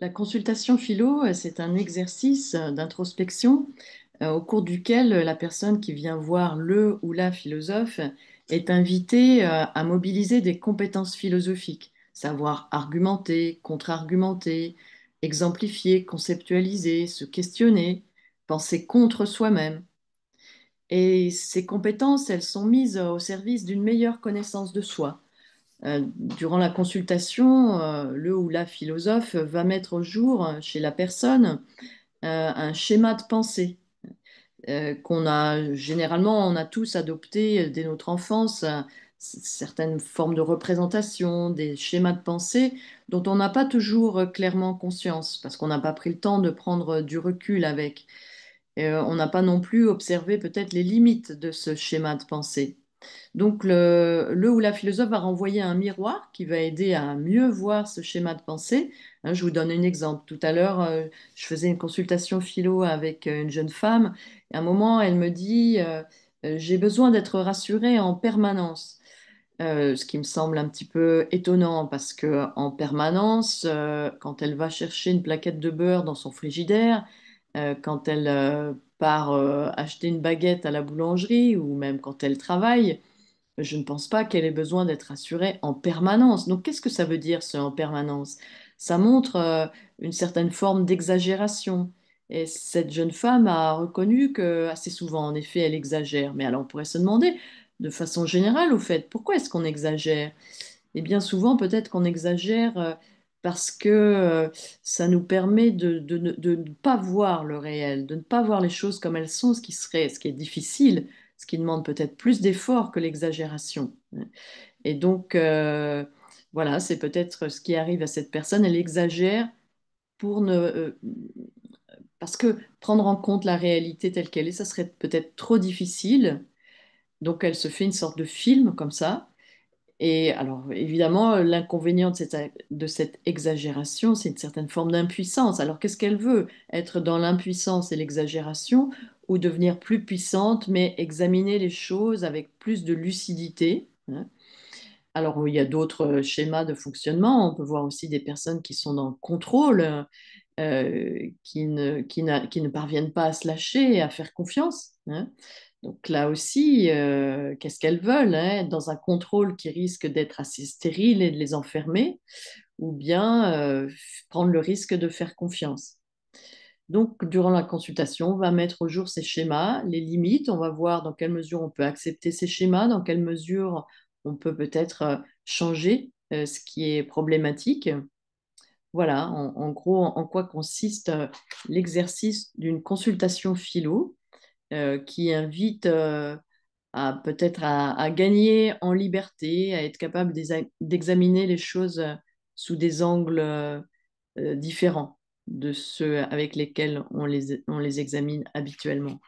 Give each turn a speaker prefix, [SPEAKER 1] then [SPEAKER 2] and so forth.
[SPEAKER 1] La consultation philo, euh, c'est un exercice euh, d'introspection euh, au cours duquel la personne qui vient voir le ou la philosophe est invitée à mobiliser des compétences philosophiques, savoir argumenter, contre-argumenter, exemplifier, conceptualiser, se questionner, penser contre soi-même. Et ces compétences, elles sont mises au service d'une meilleure connaissance de soi, euh, durant la consultation, euh, le ou la philosophe va mettre au jour euh, chez la personne un schéma de pensée qu'on a généralement, on a tous adopté dès notre enfance certaines formes de représentation, des schémas de pensée dont on n'a pas toujours clairement conscience parce qu'on n'a pas pris le temps de prendre du recul avec. on n'a pas non plus observé peut-être les limites de ce schéma de pensée. Donc le, ou la philosophe va renvoyer un miroir qui va aider à mieux voir ce schéma de pensée. Hein, je vous donne un exemple. Tout à l'heure, euh, je faisais une consultation philo avec euh, une jeune femme. à un moment, elle me dit, euh, j'ai besoin d'être rassurée en permanence. ce qui me semble un petit peu étonnant parce que en permanence, quand elle va chercher une plaquette de beurre dans son frigidaire, quand elle par euh, acheter une baguette à la boulangerie ou même quand elle travaille, je ne pense pas qu'elle ait besoin d'être assurée en permanence. Donc qu'est-ce que ça veut dire ce en permanence Ça montre euh, une certaine forme d'exagération. Et cette jeune femme a reconnu qu'assez souvent, en effet, elle exagère. Mais alors on pourrait se demander, de façon générale, au fait, pourquoi est-ce qu'on exagère Et eh bien souvent, peut-être qu'on exagère euh, parce que euh, ça nous permet de, ne pas voir le réel, de ne pas voir les choses comme elles sont, ce qui serait, ce qui est difficile, ce qui demande peut-être plus d'efforts que l'exagération. Hein. Et donc, euh, voilà, c'est peut-être ce qui arrive à cette personne, elle exagère pour ne... Euh, parce que prendre en compte la réalité telle qu'elle est, ça serait peut-être trop difficile. Donc elle se fait une sorte de film comme ça, et alors, évidemment, euh, l'inconvénient de cette, exagération, c'est une certaine forme d'impuissance. Alors, qu'est-ce qu'elle veut Être dans l'impuissance et l'exagération ou devenir plus puissante, mais examiner les choses avec plus de lucidité hein? alors, il y a d'autres euh, schémas de fonctionnement. On peut voir aussi des personnes qui sont dans le contrôle, euh, qui, ne, qui ne parviennent pas à se lâcher et à faire confiance. Hein. Donc là aussi, euh, qu'est-ce qu'elles veulent hein? Dans un contrôle qui risque d'être assez stérile et de les enfermer, ou bien euh, prendre le risque de faire confiance. Donc, durant la consultation, on va mettre au jour ces schémas, les limites, on va voir dans quelle mesure on peut accepter ces schémas, dans quelle mesure on peut peut-être euh, changer ce qui est problématique. Voilà, en gros, en quoi consiste l'exercice d'une consultation philo euh, qui invite euh, à peut-être à, gagner en liberté, à être capable d'examiner les choses euh, sous des angles différents de ceux avec lesquels on les examine habituellement.